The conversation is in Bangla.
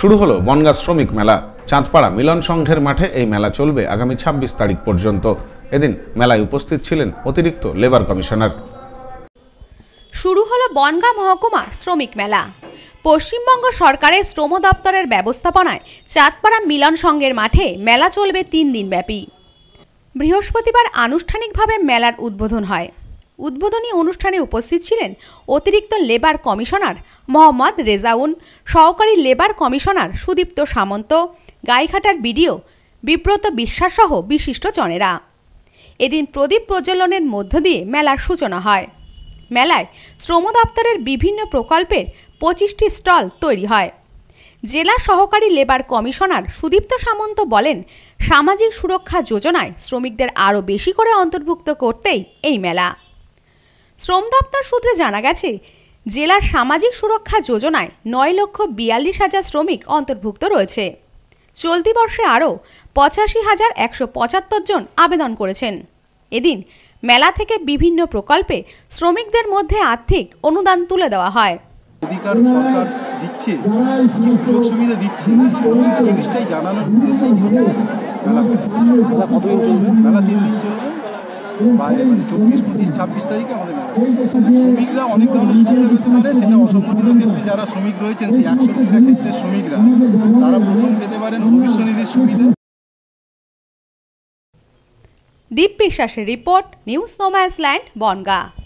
শুরু হলো বনগা শ্রমিক মেলা চাঁদপাড়া মিলন সংঘের মাঠে এই মেলা চলবে আগামী ছাব্বিশ তারিখ পর্যন্ত এদিন মেলায় উপস্থিত ছিলেন অতিরিক্ত লেবার কমিশনার শুরু হলো বনগা মহকুমার শ্রমিক মেলা পশ্চিমবঙ্গ সরকারের শ্রম দপ্তরের ব্যবস্থাপনায় চাঁদপাড়া মিলন সংঘের মাঠে মেলা চলবে তিন দিন ব্যাপী বৃহস্পতিবার আনুষ্ঠানিকভাবে মেলার উদ্বোধন হয় উদ্বোধনী অনুষ্ঠানে উপস্থিত ছিলেন অতিরিক্ত লেবার কমিশনার মোহাম্মদ রেজাউন সহকারী লেবার কমিশনার সুদীপ্ত সামন্ত গাইঘাটার বিডিও বিব্রত বিশ্বাসসহ চনেরা এদিন প্রদীপ প্রজ্বলনের মধ্য দিয়ে মেলার সূচনা হয় মেলায় শ্রম দপ্তরের বিভিন্ন প্রকল্পের পঁচিশটি স্টল তৈরি হয় জেলা সহকারী লেবার কমিশনার সুদীপ্ত সামন্ত বলেন সামাজিক সুরক্ষা যোজনায় শ্রমিকদের আরও বেশি করে অন্তর্ভুক্ত করতেই এই মেলা শ্রম দপ্তর সূত্রে জানা গেছে জেলার সামাজিক সুরক্ষা যোজনায় নয় লক্ষ বিয়াল্লিশ হাজার শ্রমিক অন্তর্ভুক্ত রয়েছে চলতি বর্ষে আরও পঁচাশি হাজার একশো পঁচাত্তর জন আবেদন করেছেন এদিন মেলা থেকে বিভিন্ন প্রকল্পে শ্রমিকদের মধ্যে আর্থিক অনুদান তুলে দেওয়া হয় অধিকার সরকার দিচ্ছে সুযোগ সুবিধা দিচ্ছে সমস্ত জিনিসটাই জানানোর উদ্দেশ্যে মেলা কতদিন চলবে মেলা তিন দিন চলবে বাইরে মানে চব্বিশ পঁচিশ ছাব্বিশ তারিখে আমাদের মেলা শেষ শ্রমিকরা অনেক ধরনের সুবিধা পেতে পারে সেটা অসংগঠিত ক্ষেত্রে যারা শ্রমিক রয়েছেন সেই একশো টাকা ক্ষেত্রে শ্রমিকরা তারা প্রথম পেতে পারেন ভবিষ্য নিধির সুবিধা দীপ বিশ্বাসের report news no man's land Bongaon